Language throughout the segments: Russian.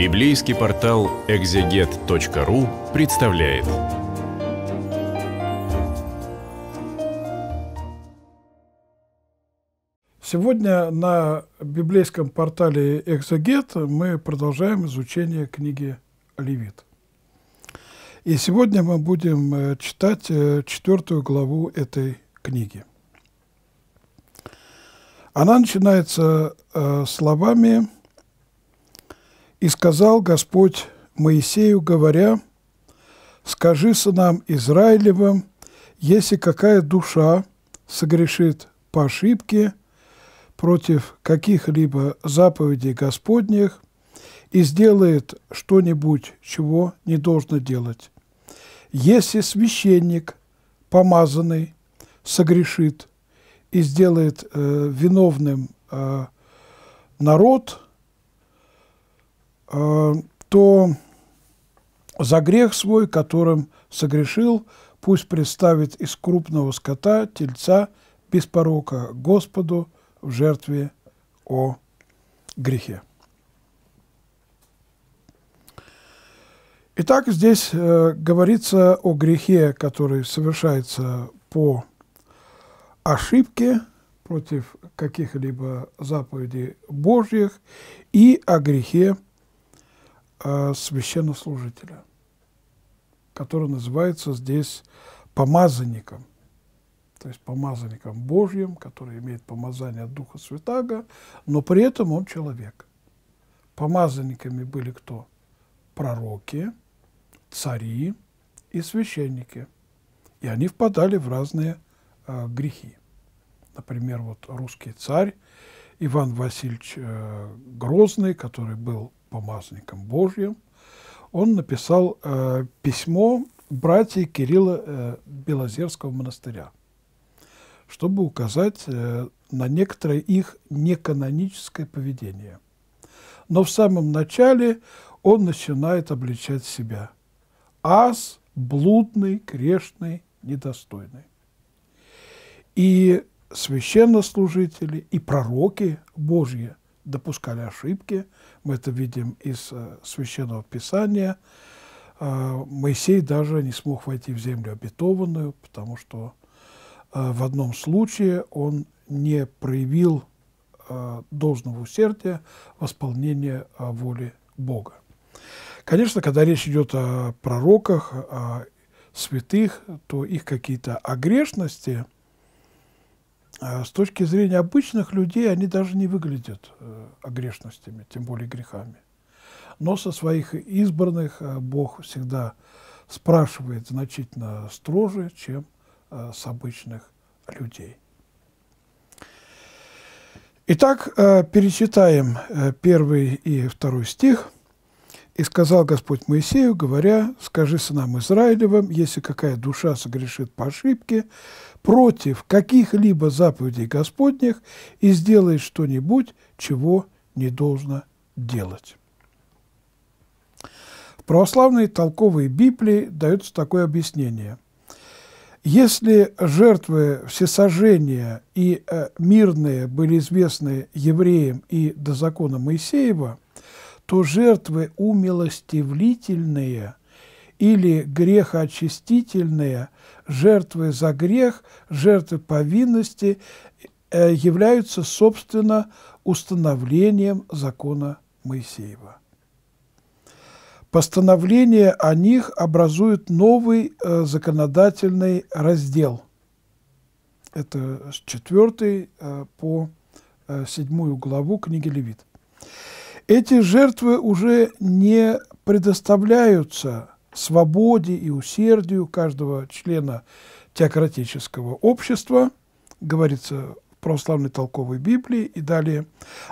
Библейский портал экзегет.ру представляет. Сегодня на библейском портале Экзегет мы продолжаем изучение книги Левит. И сегодня мы будем э, читать э, четвертую главу этой книги. Она начинается э, словами и сказал Господь Моисею, говоря, «Скажи сынам Израилевым, если какая душа согрешит по ошибке против каких-либо заповедей Господних и сделает что-нибудь, чего не должно делать, если священник, помазанный, согрешит и сделает э, виновным э, народ – Э, то за грех свой, которым согрешил, пусть представит из крупного скота тельца без порока Господу в жертве о грехе. Итак, здесь э, говорится о грехе, который совершается по ошибке против каких-либо заповедей Божьих и о грехе, Э, священнослужителя, который называется здесь помазанником, то есть помазанником Божьим, который имеет помазание от Духа Святаго, но при этом он человек. Помазанниками были кто? Пророки, цари и священники. И они впадали в разные э, грехи. Например, вот русский царь Иван Васильевич э, Грозный, который был помазанником Божьим, он написал э, письмо братья Кирилла э, Белозерского монастыря, чтобы указать э, на некоторое их неканоническое поведение. Но в самом начале он начинает обличать себя. Аз блудный, грешный, недостойный. И священнослужители, и пророки Божьи допускали ошибки. Мы это видим из э, Священного Писания. А, Моисей даже не смог войти в землю обетованную, потому что э, в одном случае он не проявил э, должного усердия восполнения воли Бога. Конечно, когда речь идет о пророках, о святых, то их какие-то огрешности – а с точки зрения обычных людей они даже не выглядят э, огрешностями, тем более грехами. Но со своих избранных э, Бог всегда спрашивает значительно строже, чем э, с обычных людей. Итак, перечитаем первый и второй стих. «И сказал Господь Моисею, говоря, «Скажи сынам Израилевым, если какая душа согрешит по ошибке, против каких-либо заповедей Господних и сделает что-нибудь, чего не должно делать. В православной толковой Библии дается такое объяснение. Если жертвы всесожжения и э, мирные были известны евреям и до закона Моисеева, то жертвы умилостивлительные или грехоочистительные – жертвы за грех, жертвы повинности э, являются, собственно, установлением закона Моисеева. Постановление о них образует новый э, законодательный раздел. Это с 4 э, по 7 главу книги Левит. Эти жертвы уже не предоставляются свободе и усердию каждого члена теократического общества, говорится в православной толковой Библии и далее,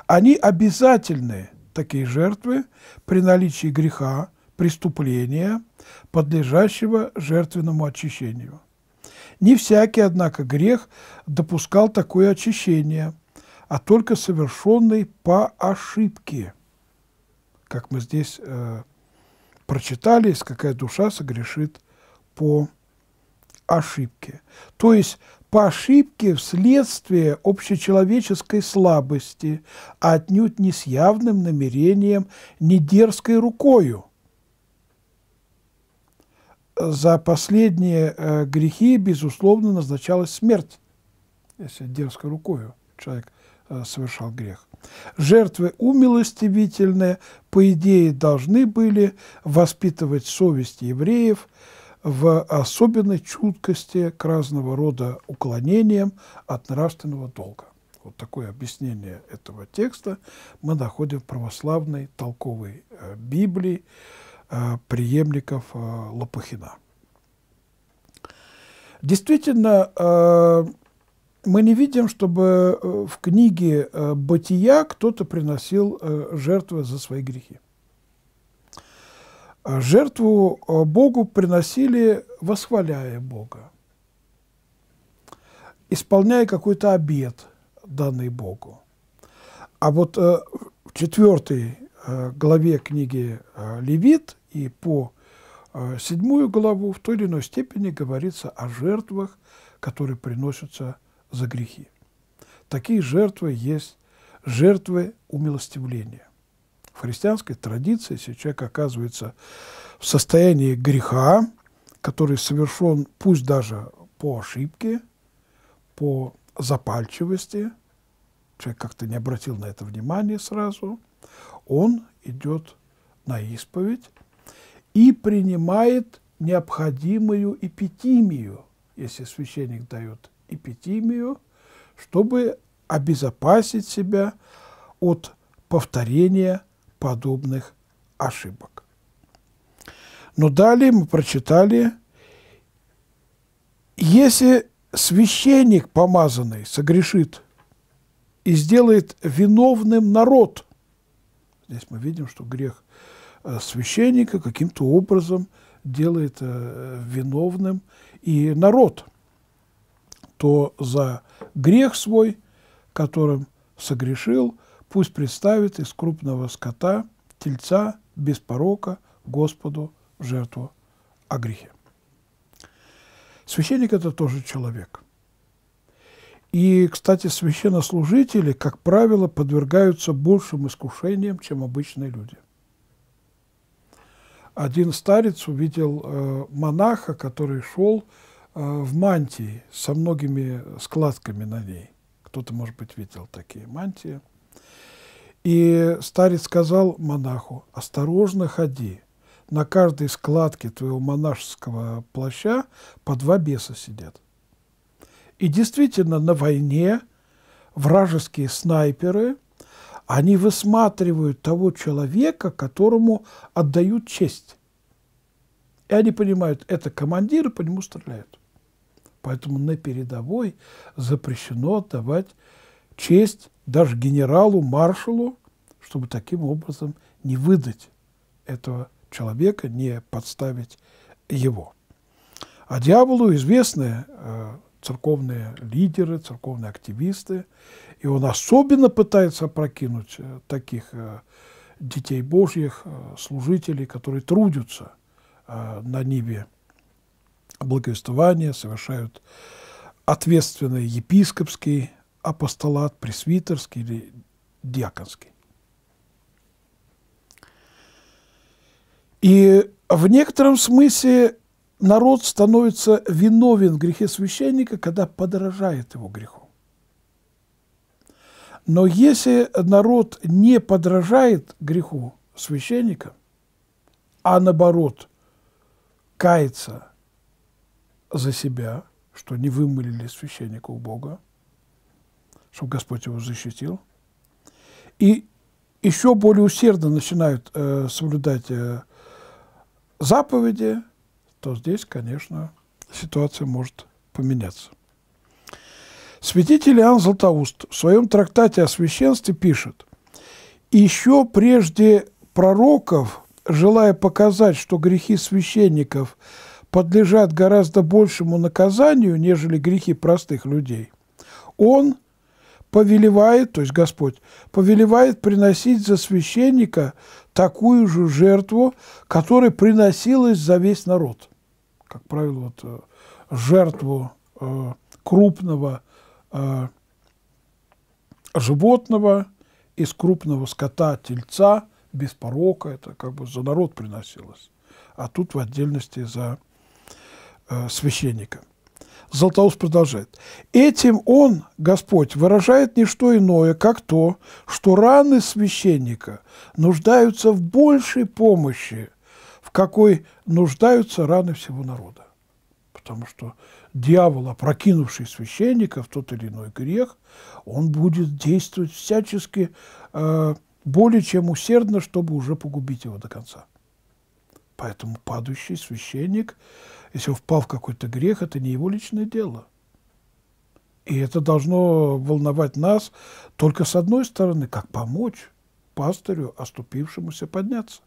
они обязательны, такие жертвы, при наличии греха, преступления, подлежащего жертвенному очищению. Не всякий, однако, грех допускал такое очищение, а только совершенный по ошибке, как мы здесь э, прочитали, какая душа согрешит по ошибке. То есть по ошибке вследствие общечеловеческой слабости, а отнюдь не с явным намерением, не дерзкой рукою. За последние э, грехи, безусловно, назначалась смерть, если дерзкой рукою человек Э, совершал грех. Жертвы умилостивительные, по идее, должны были воспитывать совесть евреев в особенной чуткости к разного рода уклонениям от нравственного долга. Вот такое объяснение этого текста мы находим в православной толковой э, Библии э, преемников Лопухина. Действительно, мы не видим, чтобы э, в книге э, «Бытия» кто-то приносил э, жертвы за свои грехи. А жертву Богу приносили, восхваляя Бога, исполняя какой-то обет, данный Богу. А вот в четвертой главе книги «Левит» и по седьмую главу в той или иной степени говорится о жертвах, которые приносятся Богу за грехи. Такие жертвы есть жертвы умилостивления. В христианской традиции, если человек оказывается в состоянии греха, который совершен пусть даже по ошибке, по запальчивости, человек как-то не обратил на это внимания сразу, он идет на исповедь и принимает необходимую эпитимию, если священник дает эпидемию, чтобы обезопасить себя от повторения подобных ошибок. Но далее мы прочитали, если священник помазанный согрешит и сделает виновным народ, здесь мы видим, что грех э, священника каким-то образом делает э, виновным и народ – то за грех свой, которым согрешил, пусть представит из крупного скота, тельца, без порока, Господу жертву о грехе. Священник – это тоже человек. И, кстати, священнослужители, как правило, подвергаются большим искушениям, чем обычные люди. Один старец увидел э, монаха, который шел Э, в мантии со многими складками на ней. Кто-то, может быть, видел такие мантии. И старец сказал монаху, осторожно ходи, на каждой складке твоего монашеского плаща по два беса сидят. И действительно, на войне вражеские снайперы, они высматривают того человека, которому отдают честь. И они понимают, это командиры, по нему стреляют. Поэтому на передовой запрещено отдавать честь даже генералу, маршалу, чтобы таким образом не выдать этого человека, не подставить его. А дьяволу известны э, церковные лидеры, церковные активисты, и он особенно пытается опрокинуть э, таких э, детей Божьих, э, служителей, которые трудятся – Э, на ниве благовествования, совершают ответственный епископский апостолат, пресвитерский или диаконский. И в некотором смысле народ становится виновен в грехе священника, когда подражает его греху. Но если народ не подражает греху священника, а наоборот каяться за себя, что не вымылили священника у Бога, чтобы Господь его защитил. И еще более усердно начинают э, соблюдать э, заповеди, то здесь, конечно, ситуация может поменяться. Святитель Иоанн Златоуст в своем трактате о священстве пишет, «Еще прежде пророков желая показать, что грехи священников подлежат гораздо большему наказанию, нежели грехи простых людей, он повелевает, то есть Господь, повелевает приносить за священника такую же жертву, которая приносилась за весь народ. Как правило, вот, э, жертву э, крупного э, животного из крупного скота, тельца – без порока, это как бы за народ приносилось, а тут в отдельности за э, священника. Златоуст продолжает. «Этим он, Господь, выражает не что иное, как то, что раны священника нуждаются в большей помощи, в какой нуждаются раны всего народа. Потому что дьявол, опрокинувший священника в тот или иной грех, он будет действовать всячески э, более чем усердно, чтобы уже погубить его до конца. Поэтому падающий священник, если он впал в какой-то грех, это не его личное дело. И это должно волновать нас только с одной стороны, как помочь пастырю, оступившемуся, подняться.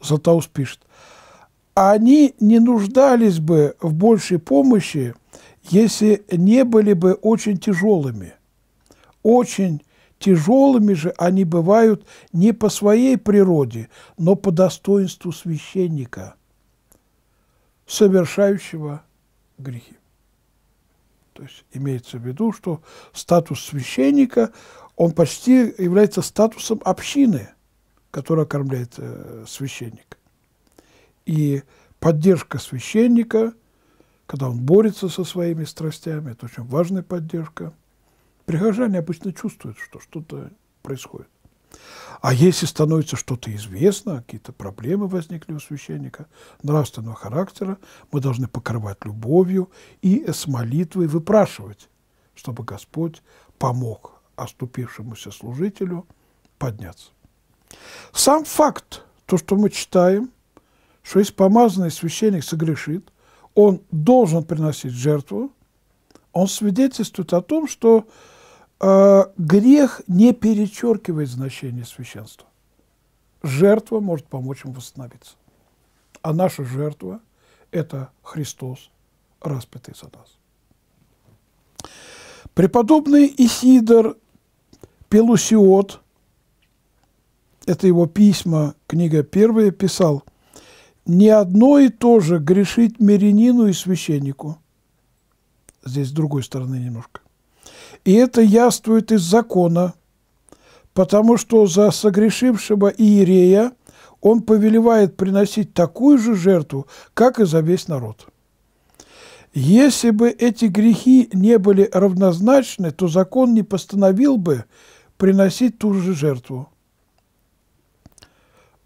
Златоус пишет, они не нуждались бы в большей помощи, если не были бы очень тяжелыми, очень Тяжелыми же они бывают не по своей природе, но по достоинству священника, совершающего грехи. То есть имеется в виду, что статус священника, он почти является статусом общины, которая кормляет э, священник. И поддержка священника, когда он борется со своими страстями, это очень важная поддержка – Прихожане обычно чувствуют, что что-то происходит. А если становится что-то известно, какие-то проблемы возникли у священника нравственного характера, мы должны покрывать любовью и с молитвой выпрашивать, чтобы Господь помог оступившемуся служителю подняться. Сам факт, то, что мы читаем, что если помазанный священник согрешит, он должен приносить жертву, он свидетельствует о том, что Э, грех не перечеркивает значение священства. Жертва может помочь им восстановиться. А наша жертва – это Христос, распятый за нас. Преподобный Исидор Пелусиот, это его письма, книга первая, писал, «Не одно и то же грешить мирянину и священнику». Здесь с другой стороны немножко и это яствует из закона, потому что за согрешившего Иерея он повелевает приносить такую же жертву, как и за весь народ. Если бы эти грехи не были равнозначны, то закон не постановил бы приносить ту же жертву.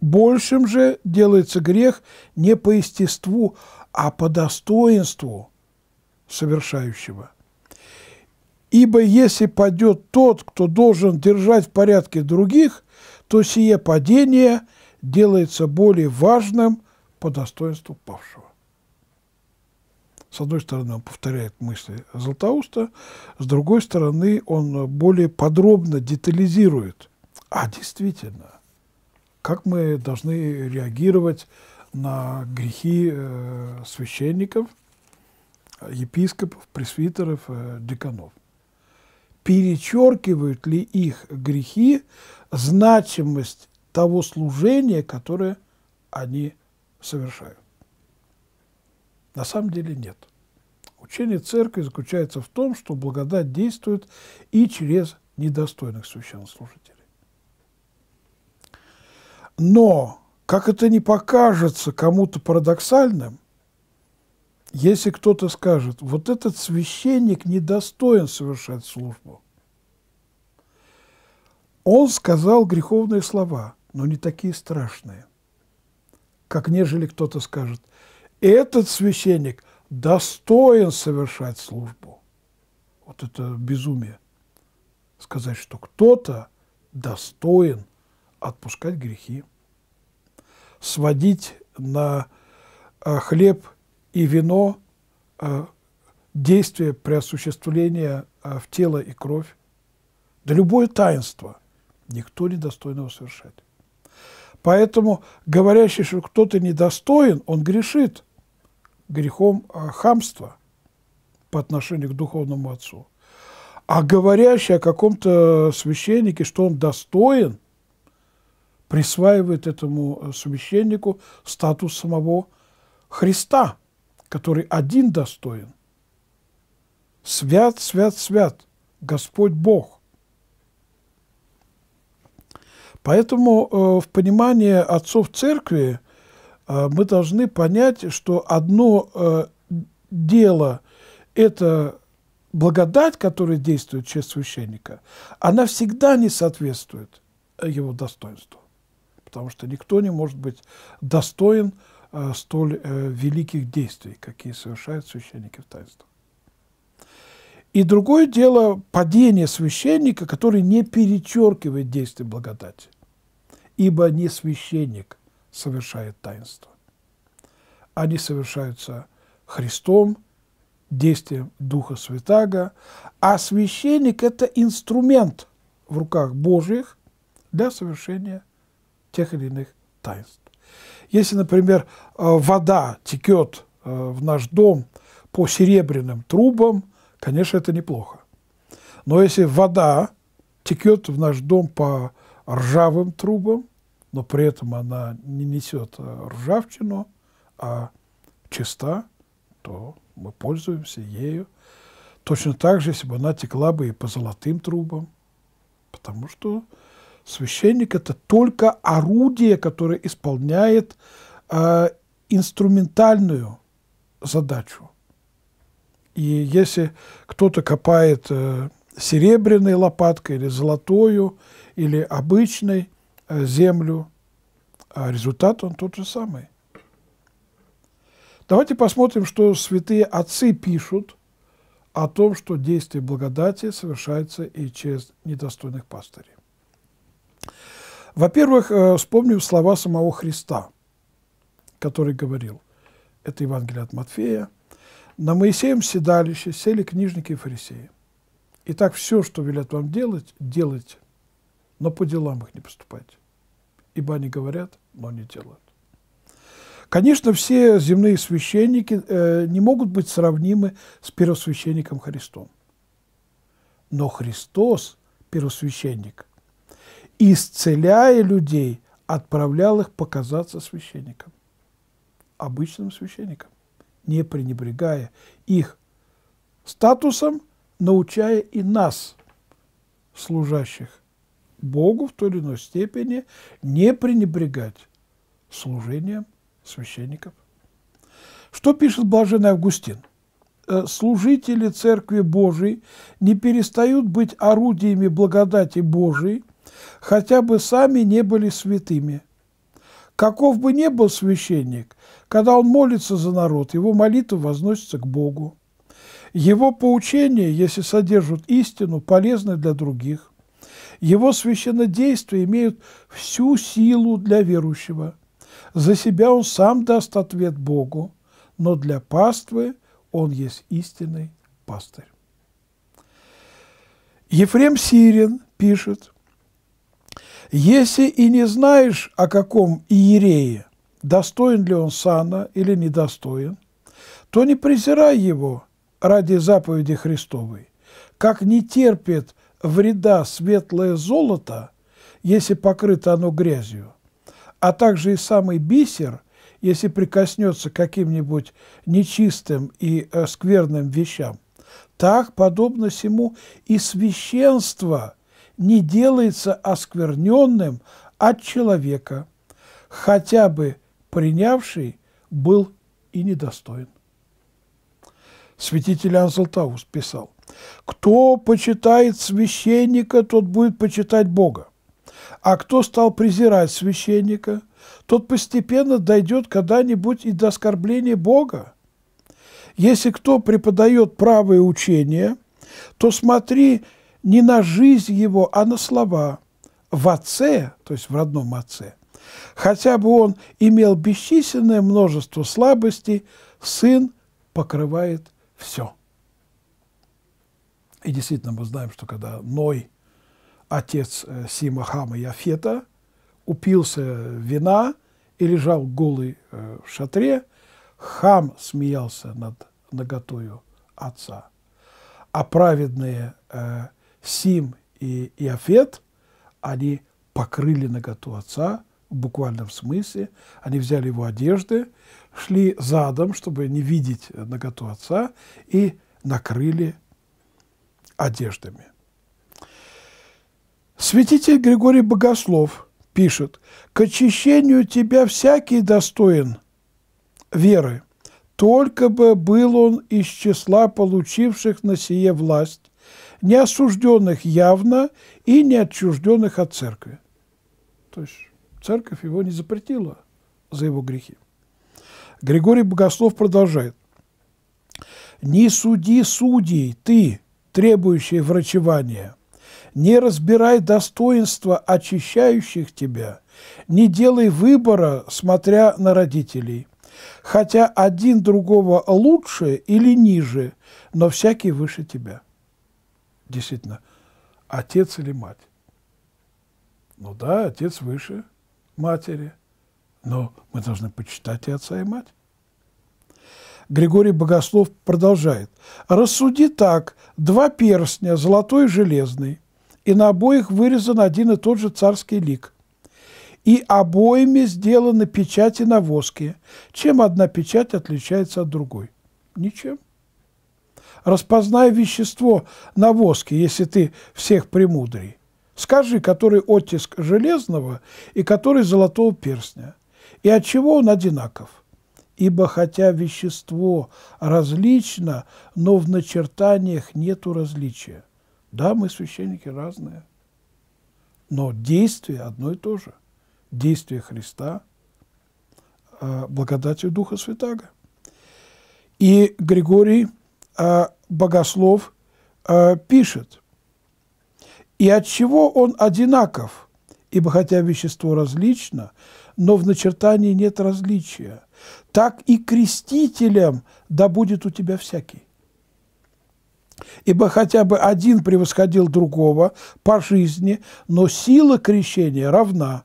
Большим же делается грех не по естеству, а по достоинству совершающего – Ибо если падет тот, кто должен держать в порядке других, то сие падение делается более важным по достоинству павшего. С одной стороны, он повторяет мысли Златоуста, с другой стороны, он более подробно детализирует. А действительно, как мы должны реагировать на грехи э, священников, епископов, пресвитеров, э, деканов? перечеркивают ли их грехи значимость того служения, которое они совершают. На самом деле нет. Учение церкви заключается в том, что благодать действует и через недостойных священнослужителей. Но, как это не покажется кому-то парадоксальным, если кто-то скажет, вот этот священник недостоин совершать службу, он сказал греховные слова, но не такие страшные, как нежели кто-то скажет, этот священник достоин совершать службу. Вот это безумие. Сказать, что кто-то достоин отпускать грехи, сводить на а, хлеб и вино э, – действие при преосуществления э, в тело и кровь, да любое таинство никто не достоин его совершать. Поэтому говорящий, что кто-то недостоин, он грешит грехом э, хамства по отношению к духовному отцу. А говорящий о каком-то священнике, что он достоин, присваивает этому священнику статус самого Христа – который один достоин. Свят, свят, свят Господь Бог. Поэтому э, в понимании отцов церкви э, мы должны понять, что одно э, дело – это благодать, которая действует через священника, она всегда не соответствует его достоинству. Потому что никто не может быть достоин – Э, столь э, великих действий, какие совершают священники в таинствах. И другое дело падение священника, который не перечеркивает действие благодати, ибо не священник совершает таинство. Они совершаются Христом, действием Духа Святаго, а священник – это инструмент в руках Божьих для совершения тех или иных таинств. Если, например, э, вода текет э, в наш дом по серебряным трубам, конечно, это неплохо. Но если вода текет в наш дом по ржавым трубам, но при этом она не несет э, ржавчину, а чиста, то мы пользуемся ею. Точно так же, если бы она текла бы и по золотым трубам, потому что Священник – это только орудие, которое исполняет э, инструментальную задачу. И если кто-то копает э, серебряной лопаткой или золотою, или обычной э, землю, а результат он тот же самый. Давайте посмотрим, что святые отцы пишут о том, что действие благодати совершается и через недостойных пастырей. Во-первых, э, вспомним слова самого Христа, который говорил, это Евангелие от Матфея, «На Моисеем седалище сели книжники и фарисеи. Итак, все, что велят вам делать, делайте, но по делам их не поступайте, ибо они говорят, но не делают». Конечно, все земные священники э, не могут быть сравнимы с первосвященником Христом. Но Христос – первосвященник – исцеляя людей, отправлял их показаться священникам, обычным священникам, не пренебрегая их статусом, научая и нас, служащих Богу в той или иной степени, не пренебрегать служением священников. Что пишет блаженный Августин? «Э, «Служители Церкви Божией не перестают быть орудиями благодати Божией, хотя бы сами не были святыми. Каков бы ни был священник, когда он молится за народ, его молитва возносится к Богу. Его поучения, если содержат истину, полезны для других. Его священнодействия имеют всю силу для верующего. За себя он сам даст ответ Богу, но для паствы он есть истинный пастырь. Ефрем Сирин пишет, если и не знаешь, о каком иерее, достоин ли он сана или недостоин, то не презирай его ради заповеди Христовой, как не терпит вреда светлое золото, если покрыто оно грязью, а также и самый бисер, если прикоснется к каким-нибудь нечистым и э, скверным вещам. Так, подобно всему, и священство – не делается оскверненным от человека, хотя бы принявший был и недостоин. Святитель Иоанн Златоуст писал, «Кто почитает священника, тот будет почитать Бога, а кто стал презирать священника, тот постепенно дойдет когда-нибудь и до оскорбления Бога. Если кто преподает правое учение, то смотри, не на жизнь его, а на слова. В отце, то есть в родном отце, хотя бы он имел бесчисленное множество слабостей, сын покрывает все. И действительно мы знаем, что когда Ной, отец э, Сима, Хама и Афета, упился вина и лежал голый э, в шатре, Хам смеялся над наготою отца. А праведные э, Сим и Иофет, они покрыли наготу отца в буквальном смысле. Они взяли его одежды, шли задом, чтобы не видеть наготу отца, и накрыли одеждами. Святитель Григорий Богослов пишет, «К очищению тебя всякий достоин веры, только бы был он из числа получивших на сие власть, не осужденных явно и не отчужденных от церкви. То есть церковь его не запретила за его грехи. Григорий Богослов продолжает. «Не суди судей, ты, требующий врачевания, не разбирай достоинства очищающих тебя, не делай выбора, смотря на родителей, хотя один другого лучше или ниже, но всякий выше тебя» действительно, отец или мать. Ну да, отец выше матери, но мы должны почитать и отца, и мать. Григорий Богослов продолжает. «Рассуди так, два перстня, золотой и железный, и на обоих вырезан один и тот же царский лик, и обоими сделаны печати на воске. Чем одна печать отличается от другой? Ничем. Распознай вещество на воске, если ты всех премудрий. Скажи, который оттиск железного и который золотого перстня. И от чего он одинаков? Ибо хотя вещество различно, но в начертаниях нету различия. Да, мы священники разные, но действие одно и то же. Действие Христа а, благодатью Духа Святаго. И Григорий Э, богослов э, пишет. И от чего он одинаков? Ибо хотя вещество различно, но в начертании нет различия. Так и крестителем да будет у тебя всякий. Ибо хотя бы один превосходил другого по жизни, но сила крещения равна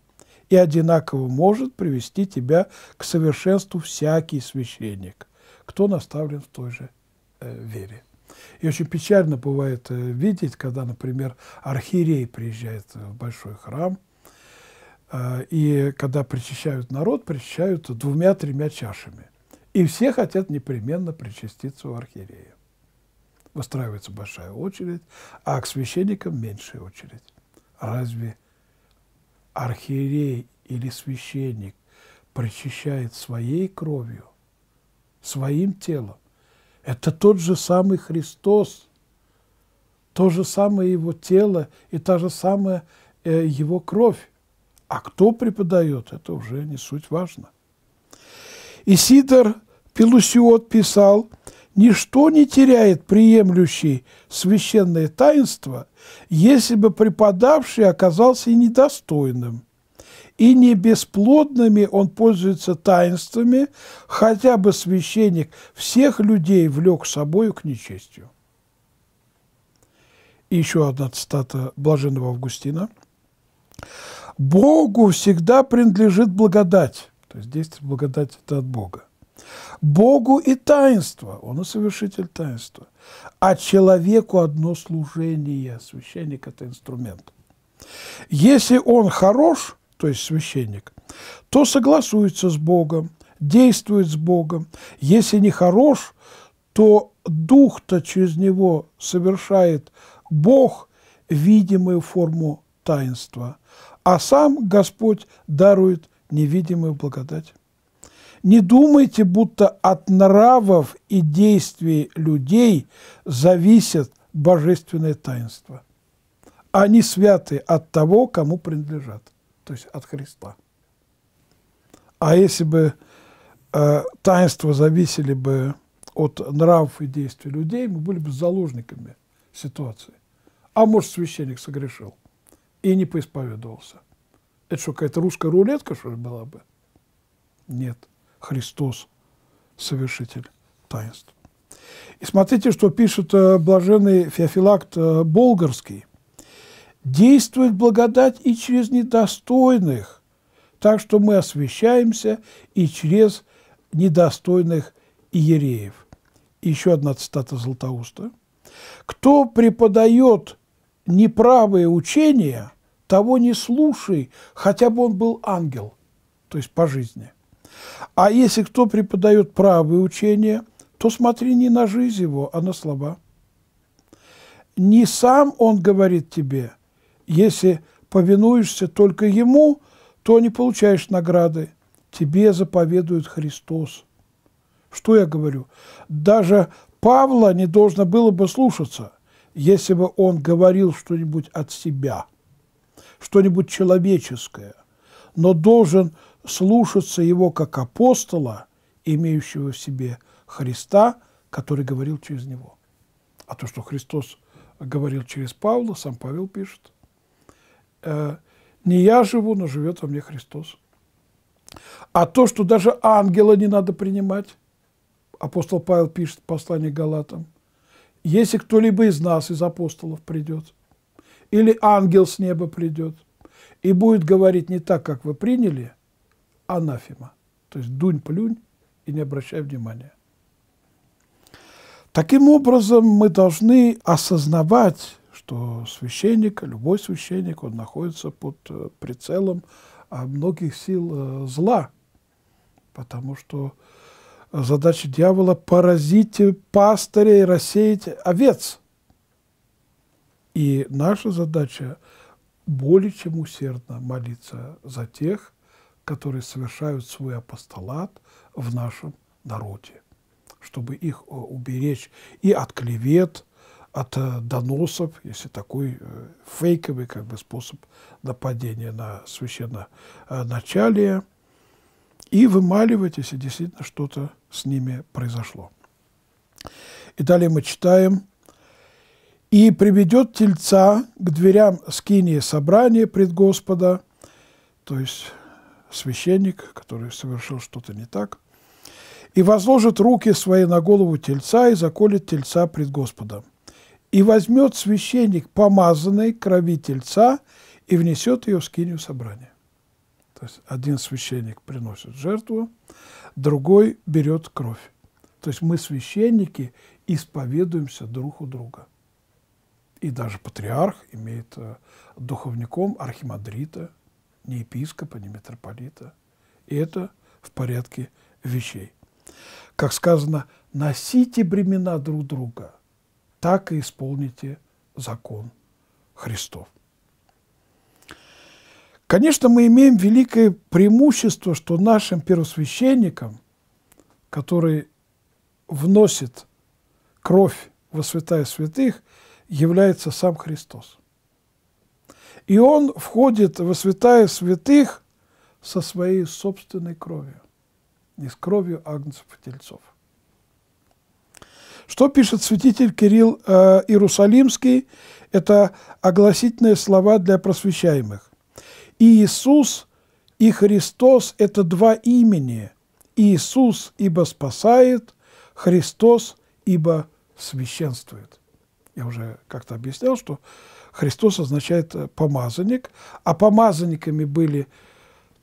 и одинаково может привести тебя к совершенству всякий священник, кто наставлен в той же Э, вере. И очень печально бывает э, видеть, когда, например, архиерей приезжает в большой храм, э, и когда причащают народ, причащают двумя-тремя чашами. И все хотят непременно причаститься у архиерея. Выстраивается большая очередь, а к священникам меньшая очередь. Разве архиерей или священник причащает своей кровью, своим телом? Это тот же самый Христос, то же самое его тело и та же самая э, его кровь. А кто преподает, это уже не суть важно. Исидор Пелусиот писал, «Ничто не теряет приемлющий священное таинство, если бы преподавший оказался недостойным, и не бесплодными он пользуется таинствами, хотя бы священник всех людей влек собою к нечестию. И еще одна цитата Блаженного Августина. «Богу всегда принадлежит благодать». То есть действие благодати – это от Бога. «Богу и таинство». Он и совершитель таинства. А человеку одно служение. Священник – это инструмент. Если он хорош, то есть священник, то согласуется с Богом, действует с Богом. Если не хорош, то дух-то через него совершает Бог видимую форму таинства, а сам Господь дарует невидимую благодать. Не думайте, будто от нравов и действий людей зависят божественные таинства. Они святы от того, кому принадлежат то есть от Христа. А если бы э, таинства зависели бы от нравов и действий людей, мы были бы заложниками ситуации. А может, священник согрешил и не поисповедовался. Это что, какая-то русская рулетка, что ли, была бы? Нет. Христос – совершитель таинств. И смотрите, что пишет э, блаженный Феофилакт э, Болгарский – действует благодать и через недостойных, так что мы освещаемся и через недостойных иереев. Еще одна цитата Златоуста. «Кто преподает неправые учения, того не слушай, хотя бы он был ангел, то есть по жизни. А если кто преподает правые учения, то смотри не на жизнь его, а на слова. Не сам он говорит тебе, если повинуешься только Ему, то не получаешь награды. Тебе заповедует Христос. Что я говорю? Даже Павла не должно было бы слушаться, если бы он говорил что-нибудь от себя, что-нибудь человеческое, но должен слушаться его как апостола, имеющего в себе Христа, который говорил через него. А то, что Христос говорил через Павла, сам Павел пишет – Э, не я живу, но живет во мне Христос. А то, что даже ангела не надо принимать, апостол Павел пишет в послании Галатам, если кто-либо из нас, из апостолов, придет, или ангел с неба придет, и будет говорить не так, как вы приняли, анафима. То есть дунь, плюнь и не обращай внимания. Таким образом, мы должны осознавать, что священник, любой священник, он находится под э, прицелом а многих сил э, зла, потому что задача дьявола – поразить пастыря и рассеять овец. И наша задача – более чем усердно молиться за тех, которые совершают свой апостолат в нашем народе, чтобы их э, уберечь и от клевет, от э, доносов, если такой э, фейковый как бы, способ нападения на священноначалие, э, и вымаливать, если действительно что-то с ними произошло. И далее мы читаем. «И приведет тельца к дверям скинии собрания пред Господа», то есть священник, который совершил что-то не так, «и возложит руки свои на голову тельца и заколет тельца пред Господом» и возьмет священник помазанной крови тельца и внесет ее в скинию собрания. То есть один священник приносит жертву, другой берет кровь. То есть мы, священники, исповедуемся друг у друга. И даже патриарх имеет э, духовником архимандрита, не епископа, не митрополита. И это в порядке вещей. Как сказано, носите бремена друг друга – так и исполните закон Христов. Конечно, мы имеем великое преимущество, что нашим первосвященникам, который вносит кровь во святая святых, является сам Христос. И он входит во святая святых со своей собственной кровью, не с кровью агнцев и тельцов. Что пишет святитель Кирилл э, Иерусалимский? Это огласительные слова для просвещаемых. И Иисус, и Христос – это два имени. Иисус, ибо спасает, Христос, ибо священствует. Я уже как-то объяснял, что Христос означает э, помазанник, а помазанниками были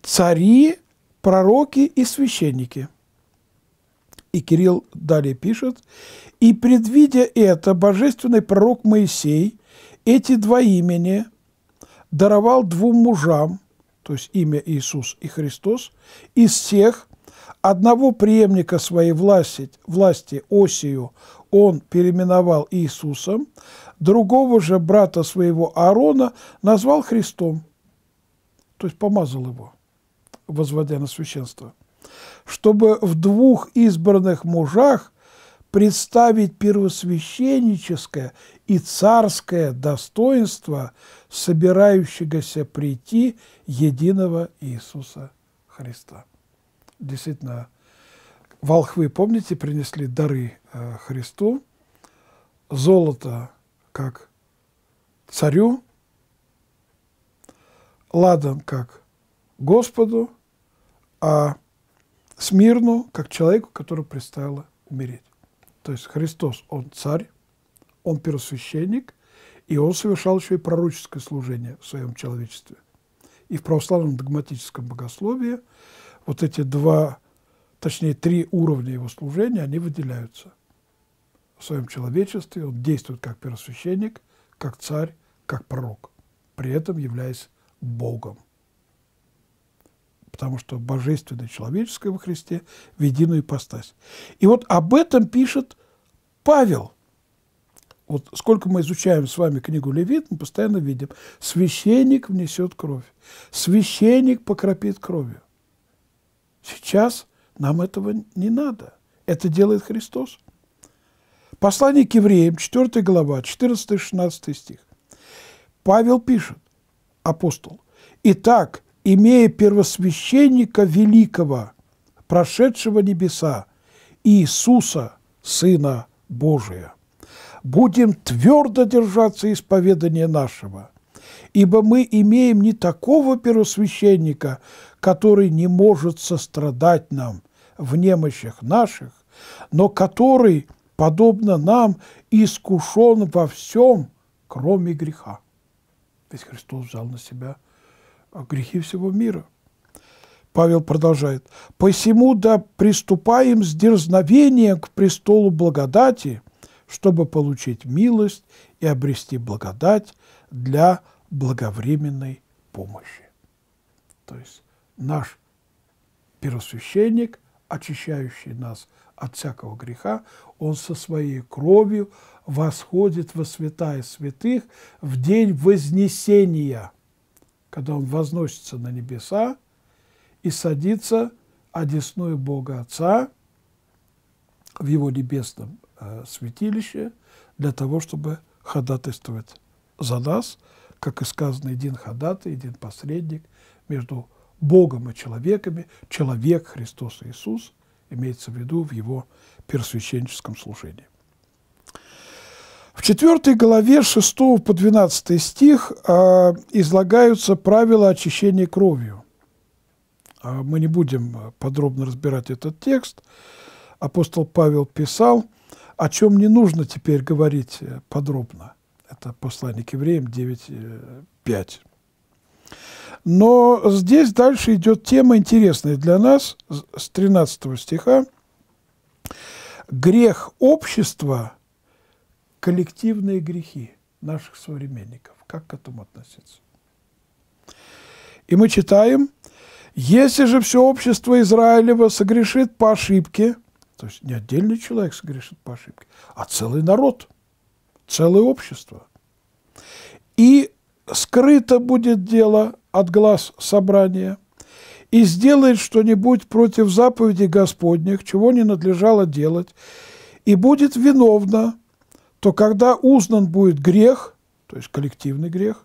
цари, пророки и священники – и Кирилл далее пишет, «И предвидя это, божественный пророк Моисей эти два имени даровал двум мужам, то есть имя Иисус и Христос, из всех одного преемника своей власти, власти Осию он переименовал Иисусом, другого же брата своего Аарона назвал Христом, то есть помазал его, возводя на священство чтобы в двух избранных мужах представить первосвященническое и царское достоинство собирающегося прийти единого Иисуса Христа. Действительно, волхвы, помните, принесли дары э, Христу, золото как царю, ладан как Господу, а смирно, как человеку, который предстояло умереть. То есть Христос, Он царь, Он первосвященник, и Он совершал еще и пророческое служение в своем человечестве. И в православном догматическом богословии вот эти два, точнее три уровня его служения, они выделяются в своем человечестве. Он действует как первосвященник, как царь, как пророк, при этом являясь Богом потому что божественно человеческое во Христе в единую ипостась. И вот об этом пишет Павел. Вот сколько мы изучаем с вами книгу Левит, мы постоянно видим, священник внесет кровь, священник покропит кровью. Сейчас нам этого не надо. Это делает Христос. Послание к евреям, 4 глава, 14-16 стих. Павел пишет, апостол, «Итак, имея первосвященника великого, прошедшего небеса, Иисуса, Сына Божия. Будем твердо держаться исповедания нашего, ибо мы имеем не такого первосвященника, который не может сострадать нам в немощах наших, но который, подобно нам, искушен во всем, кроме греха. Ведь Христос взял на себя – а грехи всего мира. Павел продолжает. «Посему да приступаем с дерзновением к престолу благодати, чтобы получить милость и обрести благодать для благовременной помощи». То есть наш первосвященник, очищающий нас от всякого греха, он со своей кровью восходит во святая святых в день вознесения – когда он возносится на небеса и садится одесную Бога Отца в его небесном э, святилище для того, чтобы ходатайствовать за нас, как и сказано, един ходатай, един посредник между Богом и человеками, человек Христос Иисус, имеется в виду в его первосвященническом служении. В 4 главе 6 по 12 стих а, излагаются правила очищения кровью. А, мы не будем подробно разбирать этот текст. Апостол Павел писал, о чем не нужно теперь говорить э, подробно. Это послание к евреям 9.5. Э, Но здесь дальше идет тема интересная для нас с 13 стиха. Грех общества – коллективные грехи наших современников. Как к этому относиться? И мы читаем, если же все общество Израилева согрешит по ошибке, то есть не отдельный человек согрешит по ошибке, а целый народ, целое общество. И скрыто будет дело от глаз собрания, и сделает что-нибудь против заповедей Господних, чего не надлежало делать, и будет виновно то когда узнан будет грех, то есть коллективный грех,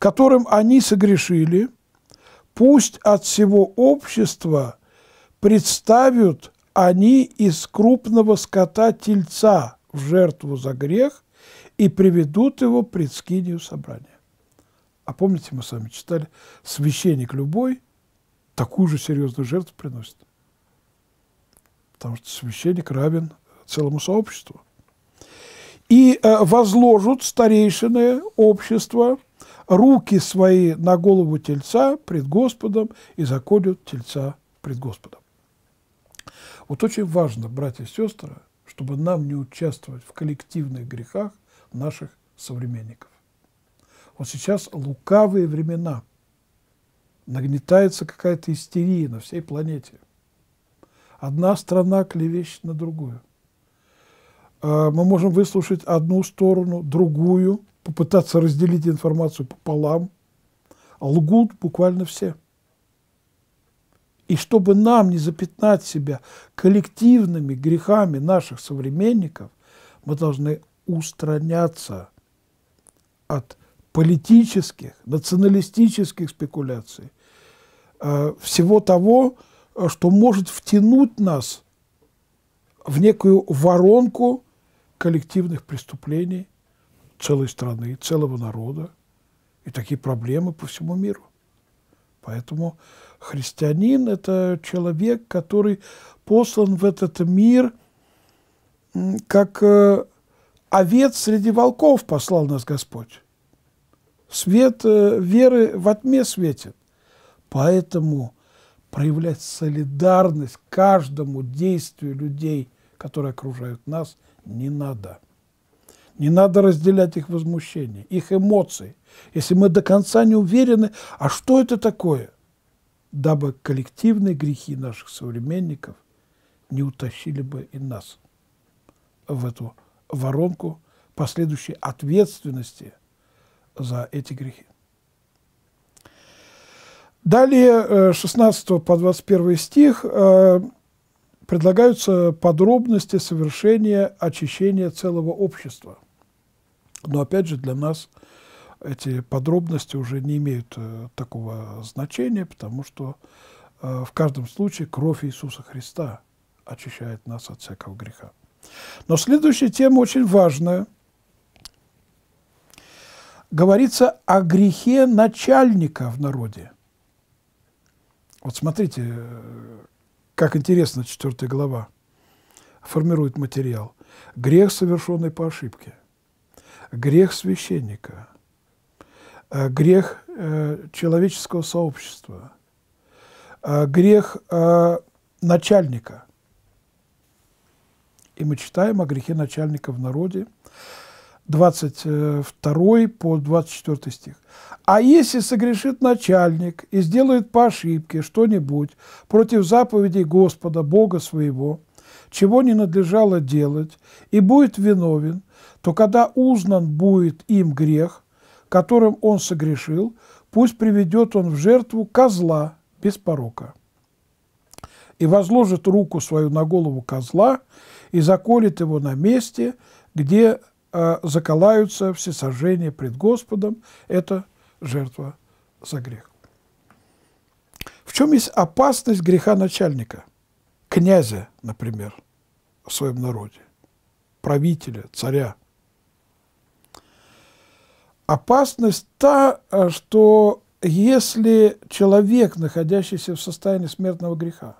которым они согрешили, пусть от всего общества представят они из крупного скота тельца в жертву за грех и приведут его пред скинию собрания. А помните, мы с вами читали, священник любой такую же серьезную жертву приносит. Потому что священник равен целому сообществу и э, возложат старейшины общества руки свои на голову тельца пред Господом и заколют тельца пред Господом. Вот очень важно, братья и сестры, чтобы нам не участвовать в коллективных грехах наших современников. Вот сейчас лукавые времена. Нагнетается какая-то истерия на всей планете. Одна страна клевещет на другую – а, мы можем выслушать одну сторону, другую, попытаться разделить информацию пополам. А лгут буквально все. И чтобы нам не запятнать себя коллективными грехами наших современников, мы должны устраняться от политических, националистических спекуляций, э, всего того, э, что может втянуть нас в некую воронку коллективных преступлений целой страны, целого народа. И такие проблемы по всему миру. Поэтому христианин – это человек, который послан в этот мир, как э, овец среди волков послал нас Господь. Свет э, веры во тьме светит. Поэтому проявлять солидарность каждому действию людей, которые окружают нас – не надо. Не надо разделять их возмущение, их эмоции. Если мы до конца не уверены, а что это такое? Дабы коллективные грехи наших современников не утащили бы и нас в эту воронку последующей ответственности за эти грехи. Далее, 16 э, по 21 стих, э, предлагаются подробности совершения очищения целого общества. Но опять же для нас эти подробности уже не имеют э, такого значения, потому что э, в каждом случае кровь Иисуса Христа очищает нас от всякого греха. Но следующая тема очень важная. Говорится о грехе начальника в народе. Вот смотрите, э, как интересно, 4 глава формирует материал. Грех, совершенный по ошибке. Грех священника. Э, грех э, человеческого сообщества. Э, грех начальника. И мы читаем о грехе начальника в народе – 22 э, по 24 стих. «А если согрешит начальник и сделает по ошибке что-нибудь против заповедей Господа, Бога своего, чего не надлежало делать, и будет виновен, то когда узнан будет им грех, которым он согрешил, пусть приведет он в жертву козла без порока» и возложит руку свою на голову козла и заколет его на месте, где а, заколаются всесожжение пред Господом – это жертва за грех. В чем есть опасность греха начальника, князя, например, в своем народе, правителя, царя? Опасность та, а, что если человек, находящийся в состоянии смертного греха,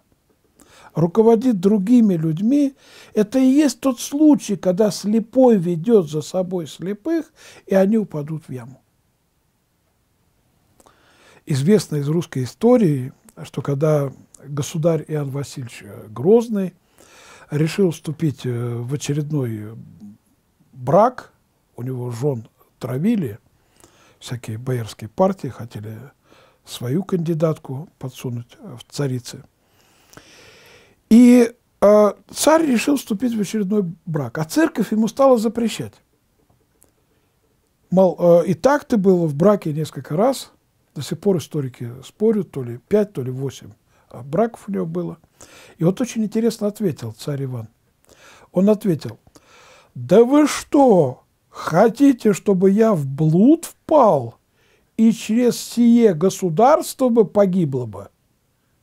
руководит другими людьми, это и есть тот случай, когда слепой ведет за собой слепых, и они упадут в яму. Известно из русской истории, что когда государь Иоанн Васильевич Грозный решил вступить э, в очередной брак, у него жен травили, всякие боярские партии хотели свою кандидатку подсунуть в царицы – и э, царь решил вступить в очередной брак, а церковь ему стала запрещать. Мол, э, и так ты был в браке несколько раз, до сих пор историки спорят, то ли пять, то ли восемь э, браков у него было. И вот очень интересно ответил царь Иван. Он ответил, да вы что, хотите, чтобы я в блуд впал и через сие государство бы погибло бы?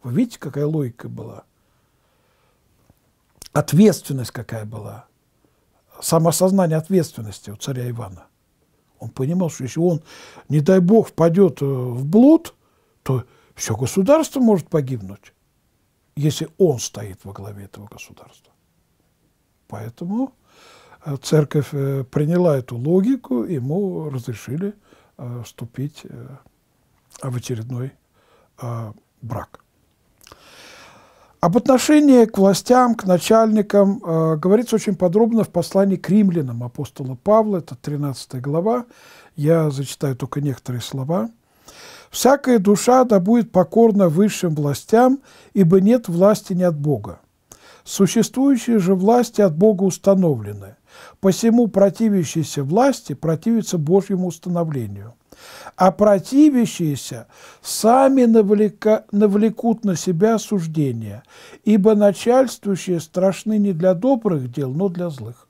Вы видите, какая логика была? ответственность какая была, самосознание ответственности у царя Ивана. Он понимал, что если он, не дай бог, пойдет э, в блуд, то все государство может погибнуть, если он стоит во главе этого государства. Поэтому э, церковь э, приняла эту логику, ему разрешили вступить в очередной брак. Об отношении к властям, к начальникам э, говорится очень подробно в послании к римлянам апостола Павла, это 13 глава, я зачитаю только некоторые слова. «Всякая душа да будет покорна высшим властям, ибо нет власти не от Бога. Существующие же власти от Бога установлены, Посему противящиеся власти противятся Божьему установлению. А противящиеся сами навлека, навлекут на себя осуждение, ибо начальствующие страшны не для добрых дел, но для злых.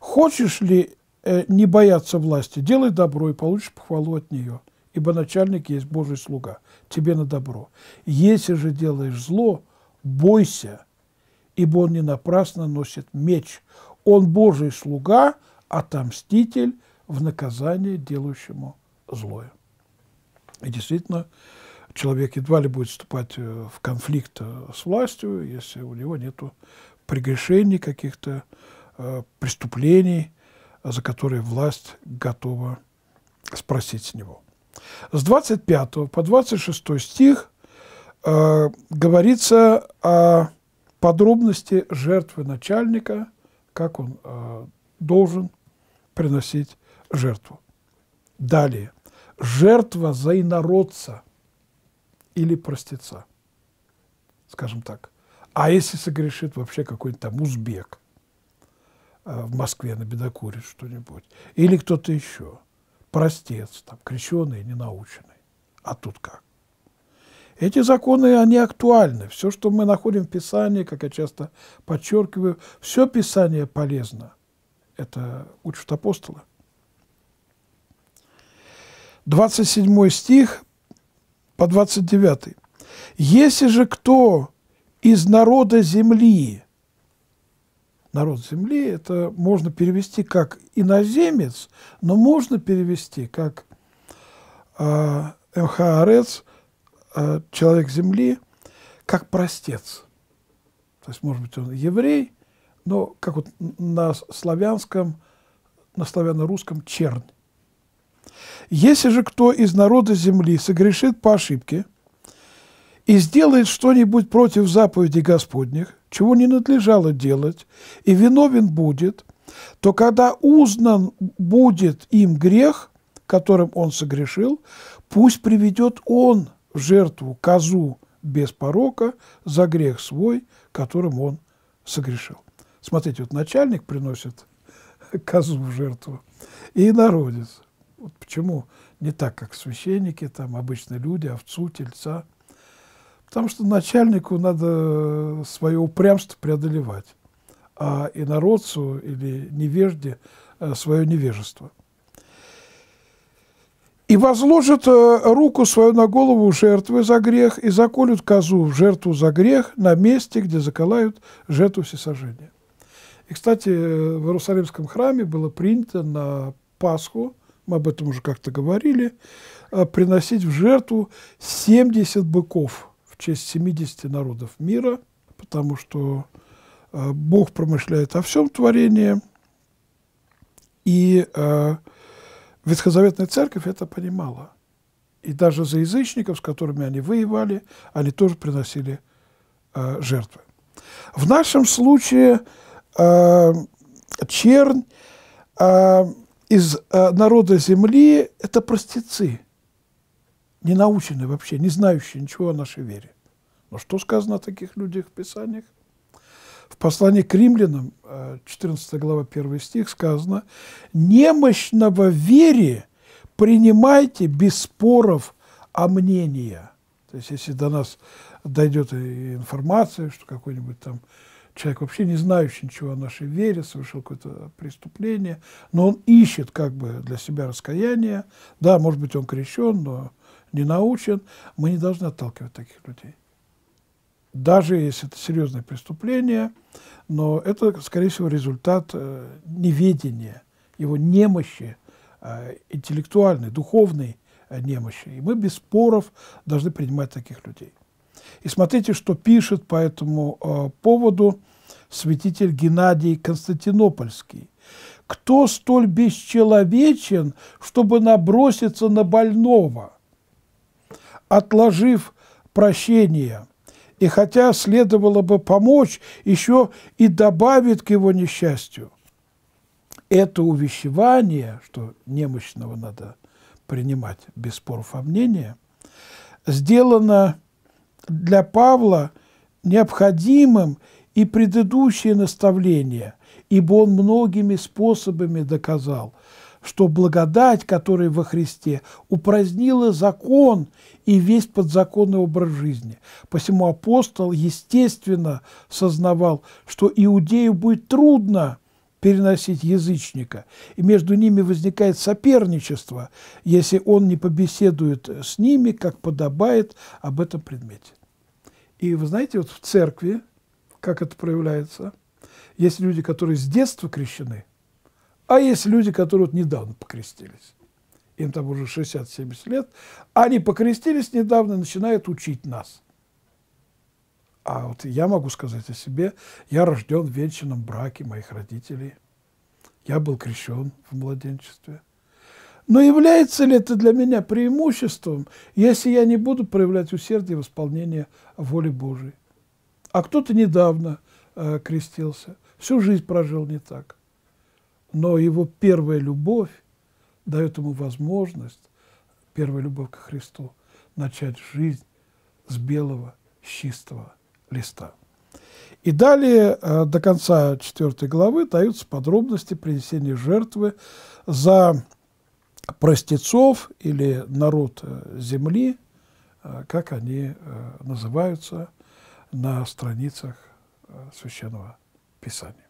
Хочешь ли э, не бояться власти, делай добро и получишь похвалу от нее, ибо начальник есть Божий слуга, тебе на добро. Если же делаешь зло, бойся, ибо он не напрасно носит меч – он Божий слуга, отомститель в наказание делающему злое. И действительно, человек едва ли будет вступать э, в конфликт э, с властью, если у него нет прегрешений каких-то, э, преступлений, за которые власть готова спросить с него. С 25 по 26 стих э, говорится о подробности жертвы начальника как он э, должен приносить жертву. Далее. Жертва за инородца или простеца, скажем так. А если согрешит вообще какой-нибудь там узбек э, в Москве на набедокурит что-нибудь, или кто-то еще, простец, там, крещеный, ненаученный, а тут как? Эти законы, они актуальны. Все, что мы находим в Писании, как я часто подчеркиваю, все Писание полезно. Это учат апостолы. 27 стих по 29. «Если же кто из народа земли...» Народ земли – это можно перевести как иноземец, но можно перевести как а, а э, эмхаарец – Э, человек земли как простец. То есть, может быть, он еврей, но как вот на славянском, на славяно-русском чернь. Если же кто из народа земли согрешит по ошибке и сделает что-нибудь против заповедей Господних, чего не надлежало делать, и виновен будет, то когда узнан будет им грех, которым он согрешил, пусть приведет он в жертву козу без порока за грех свой, которым он согрешил. Смотрите, вот начальник приносит козу в жертву и народец. Вот почему не так, как священники, там обычные люди, овцу, тельца. Потому что начальнику надо свое упрямство преодолевать, а инородцу или невежде э, свое невежество – и возложат э, руку свою на голову жертвы за грех, и заколют козу в жертву за грех на месте, где заколают жертву всесожжения. И, кстати, э, в Иерусалимском храме было принято на Пасху, мы об этом уже как-то говорили, э, приносить в жертву 70 быков в честь 70 народов мира, потому что Бог промышляет о всем творении, и Ветхозаветная церковь это понимала. И даже за язычников, с которыми они воевали, они тоже приносили э, жертвы. В нашем случае э, чернь э, из э, народа земли – это простецы, не наученные вообще, не знающие ничего о нашей вере. Но что сказано о таких людях в Писаниях? В послании к римлянам, 14 э, глава, 1 стих, сказано, «Немощного вере принимайте без споров о мнении». То есть, если до нас дойдет информация, что какой-нибудь там человек, вообще не знающий ничего о нашей вере, совершил какое-то преступление, но он ищет как бы для себя раскаяние. Да, может быть, он крещен, но не научен. Мы не должны отталкивать таких людей даже если это серьезное преступление, но это, скорее всего, результат э, неведения, его немощи, э, интеллектуальной, духовной э, немощи. И мы без споров должны принимать таких людей. И смотрите, что пишет по этому э, поводу святитель Геннадий Константинопольский. «Кто столь бесчеловечен, чтобы наброситься на больного, отложив прощение?» и хотя следовало бы помочь, еще и добавит к его несчастью. Это увещевание, что немощного надо принимать без споров о мнении, сделано для Павла необходимым и предыдущее наставление, ибо он многими способами доказал – что благодать, которая во Христе, упразднила закон и весь подзаконный образ жизни. Посему апостол, естественно, сознавал, что иудею будет трудно переносить язычника, и между ними возникает соперничество, если он не побеседует с ними, как подобает об этом предмете. И вы знаете, вот в церкви, как это проявляется, есть люди, которые с детства крещены – а есть люди, которые вот недавно покрестились. Им там уже 60-70 лет. Они покрестились недавно и начинают учить нас. А вот я могу сказать о себе, я рожден в вечном браке моих родителей. Я был крещен в младенчестве. Но является ли это для меня преимуществом, если я не буду проявлять усердие в исполнении воли Божией? А кто-то недавно э, крестился, всю жизнь прожил не так – но его первая любовь дает ему возможность, первая любовь к Христу, начать жизнь с белого, чистого листа. И далее, э, до конца 4 главы, даются подробности принесения жертвы за простецов или народ э, земли, э, как они называются на страницах Священного Писания.